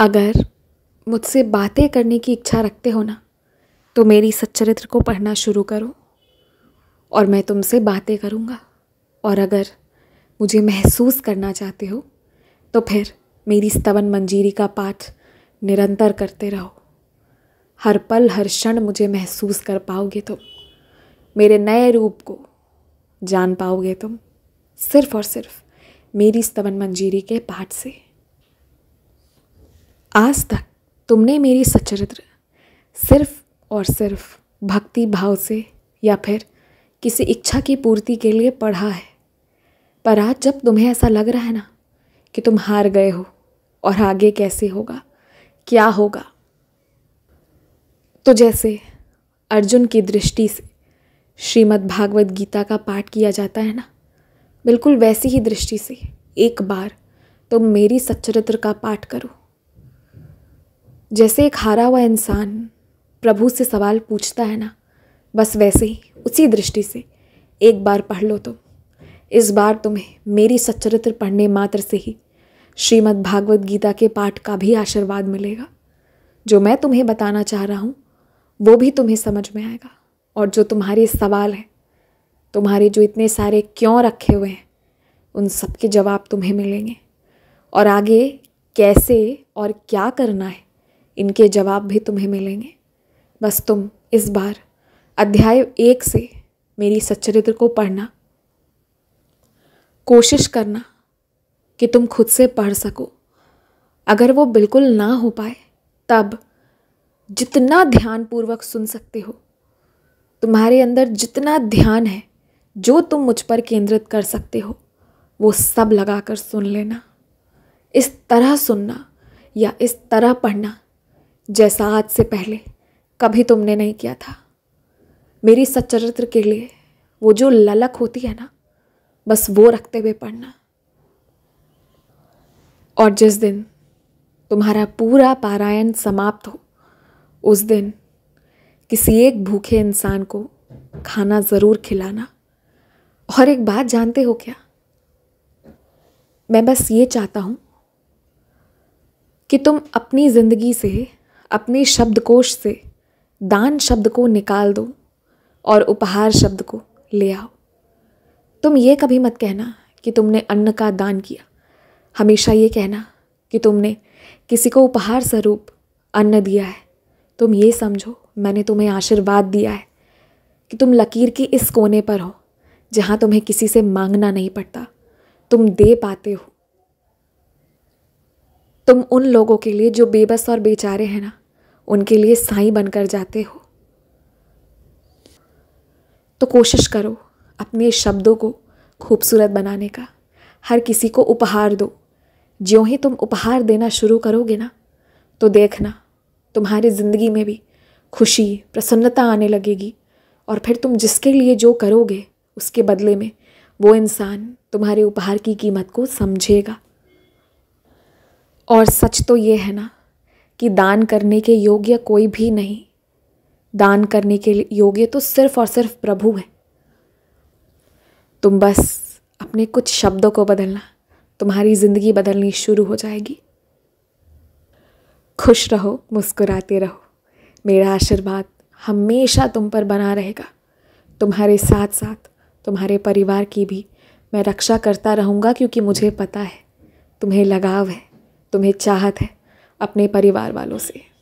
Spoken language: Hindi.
अगर मुझसे बातें करने की इच्छा रखते हो ना तो मेरी सच्चरित्र को पढ़ना शुरू करो और मैं तुमसे बातें करूँगा और अगर मुझे महसूस करना चाहते हो तो फिर मेरी स्तवन मंजीरी का पाठ निरंतर करते रहो हर पल हर क्षण मुझे महसूस कर पाओगे तुम मेरे नए रूप को जान पाओगे तुम सिर्फ और सिर्फ मेरी स्तवन मंजीरी के पाठ से आज तक तुमने मेरी सच्चरित्र सिर्फ और सिर्फ भक्ति भाव से या फिर किसी इच्छा की पूर्ति के लिए पढ़ा है पर आज जब तुम्हें ऐसा लग रहा है ना कि तुम हार गए हो और आगे कैसे होगा क्या होगा तो जैसे अर्जुन की दृष्टि से श्रीमद् भागवत गीता का पाठ किया जाता है ना बिल्कुल वैसी ही दृष्टि से एक बार तुम मेरी सच्चरित्र का पाठ करो जैसे एक हारा हुआ इंसान प्रभु से सवाल पूछता है ना बस वैसे ही उसी दृष्टि से एक बार पढ़ लो तुम तो। इस बार तुम्हें मेरी सच्चरित्र पढ़ने मात्र से ही श्रीमद् भागवत गीता के पाठ का भी आशीर्वाद मिलेगा जो मैं तुम्हें बताना चाह रहा हूँ वो भी तुम्हें समझ में आएगा और जो तुम्हारे सवाल हैं तुम्हारे जो इतने सारे क्यों रखे हुए हैं उन सबके जवाब तुम्हें मिलेंगे और आगे कैसे और क्या करना है इनके जवाब भी तुम्हें मिलेंगे बस तुम इस बार अध्याय एक से मेरी सच्चरित्र को पढ़ना कोशिश करना कि तुम खुद से पढ़ सको अगर वो बिल्कुल ना हो पाए तब जितना ध्यानपूर्वक सुन सकते हो तुम्हारे अंदर जितना ध्यान है जो तुम मुझ पर केंद्रित कर सकते हो वो सब लगा कर सुन लेना इस तरह सुनना या इस तरह पढ़ना जैसा आज से पहले कभी तुमने नहीं किया था मेरी सच्चरित्र के लिए वो जो ललक होती है ना बस वो रखते हुए पढ़ना और जिस दिन तुम्हारा पूरा पारायण समाप्त हो उस दिन किसी एक भूखे इंसान को खाना ज़रूर खिलाना और एक बात जानते हो क्या मैं बस ये चाहता हूँ कि तुम अपनी ज़िंदगी से अपने शब्दकोश से दान शब्द को निकाल दो और उपहार शब्द को ले आओ तुम ये कभी मत कहना कि तुमने अन्न का दान किया हमेशा ये कहना कि तुमने किसी को उपहार स्वरूप अन्न दिया है तुम ये समझो मैंने तुम्हें आशीर्वाद दिया है कि तुम लकीर के इस कोने पर हो जहाँ तुम्हें किसी से मांगना नहीं पड़ता तुम दे पाते हो तुम उन लोगों के लिए जो बेबस और बेचारे हैं ना उनके लिए साई बनकर जाते हो तो कोशिश करो अपने शब्दों को खूबसूरत बनाने का हर किसी को उपहार दो ज्यों ही तुम उपहार देना शुरू करोगे ना तो देखना तुम्हारी ज़िंदगी में भी खुशी प्रसन्नता आने लगेगी और फिर तुम जिसके लिए जो करोगे उसके बदले में वो इंसान तुम्हारे उपहार की कीमत को समझेगा और सच तो ये है ना कि दान करने के योग्य कोई भी नहीं दान करने के योग्य तो सिर्फ और सिर्फ प्रभु है तुम बस अपने कुछ शब्दों को बदलना तुम्हारी ज़िंदगी बदलनी शुरू हो जाएगी खुश रहो मुस्कुराते रहो मेरा आशीर्वाद हमेशा तुम पर बना रहेगा तुम्हारे साथ साथ तुम्हारे परिवार की भी मैं रक्षा करता रहूँगा क्योंकि मुझे पता है तुम्हें लगाव है तुम्हें चाहत है अपने परिवार वालों से